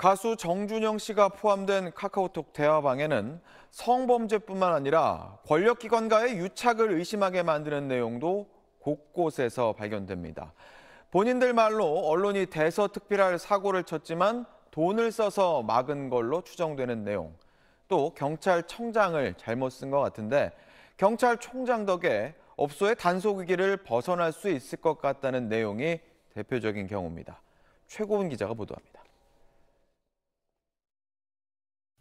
가수 정준영 씨가 포함된 카카오톡 대화방에는 성범죄뿐만 아니라 권력기관과의 유착을 의심하게 만드는 내용도 곳곳에서 발견됩니다. 본인들 말로 언론이 대서특필할 사고를 쳤지만 돈을 써서 막은 걸로 추정되는 내용, 또 경찰청장을 잘못 쓴 것 같은데 경찰총장 덕에 업소의 단속 위기를 벗어날 수 있을 것 같다는 내용이 대표적인 경우입니다. 최고은 기자가 보도합니다.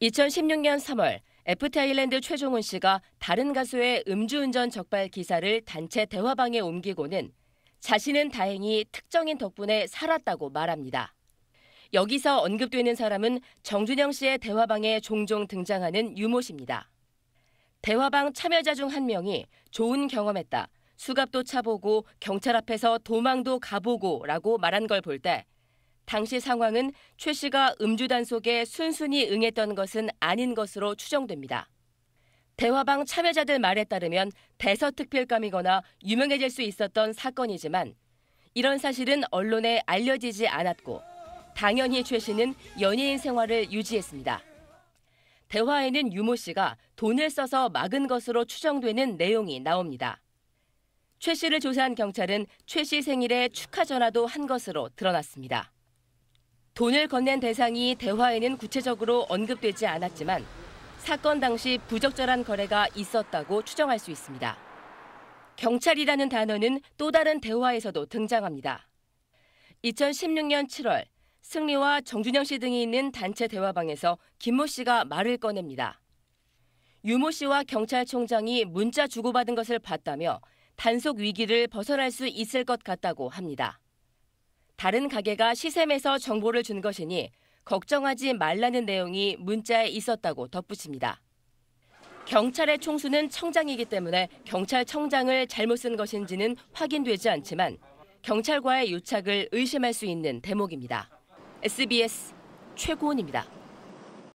2016년 3월 FT 아일랜드 최종훈 씨가 다른 가수의 음주운전 적발 기사를 단체 대화방에 옮기고는 자신은 다행히 특정인 덕분에 살았다고 말합니다. 여기서 언급되는 사람은 정준영 씨의 대화방에 종종 등장하는 유모 씨입니다. 대화방 참여자 중 한 명이 좋은 경험했다. 수갑도 차보고 경찰 앞에서 도망도 가보고 라고 말한 걸볼때 당시 상황은 최 씨가 음주 단속에 순순히 응했던 것은 아닌 것으로 추정됩니다. 대화방 참여자들 말에 따르면 대서 특필감이거나 유명해질 수 있었던 사건이지만 이런 사실은 언론에 알려지지 않았고 당연히 최 씨는 연예인 생활을 유지했습니다. 대화에는 유모 씨가 돈을 써서 막은 것으로 추정되는 내용이 나옵니다. 최 씨를 조사한 경찰은 최 씨 생일에 축하 전화도 한 것으로 드러났습니다. 돈을 건넨 대상이 대화에는 구체적으로 언급되지 않았지만 사건 당시 부적절한 거래가 있었다고 추정할 수 있습니다. 경찰이라는 단어는 또 다른 대화에서도 등장합니다. 2016년 7월 승리와 정준영 씨 등이 있는 단체 대화방에서 김모 씨가 말을 꺼냅니다. 유모 씨와 경찰총장이 문자 주고받은 것을 봤다며 단속 위기를 벗어날 수 있을 것 같다고 합니다. 다른 가게가 시샘에서 정보를 준 것이니 걱정하지 말라는 내용이 문자에 있었다고 덧붙입니다. 경찰의 총수는 청장이기 때문에 경찰청장을 잘못 쓴 것인지는 확인되지 않지만 경찰과의 유착을 의심할 수 있는 대목입니다. SBS 최고은입니다.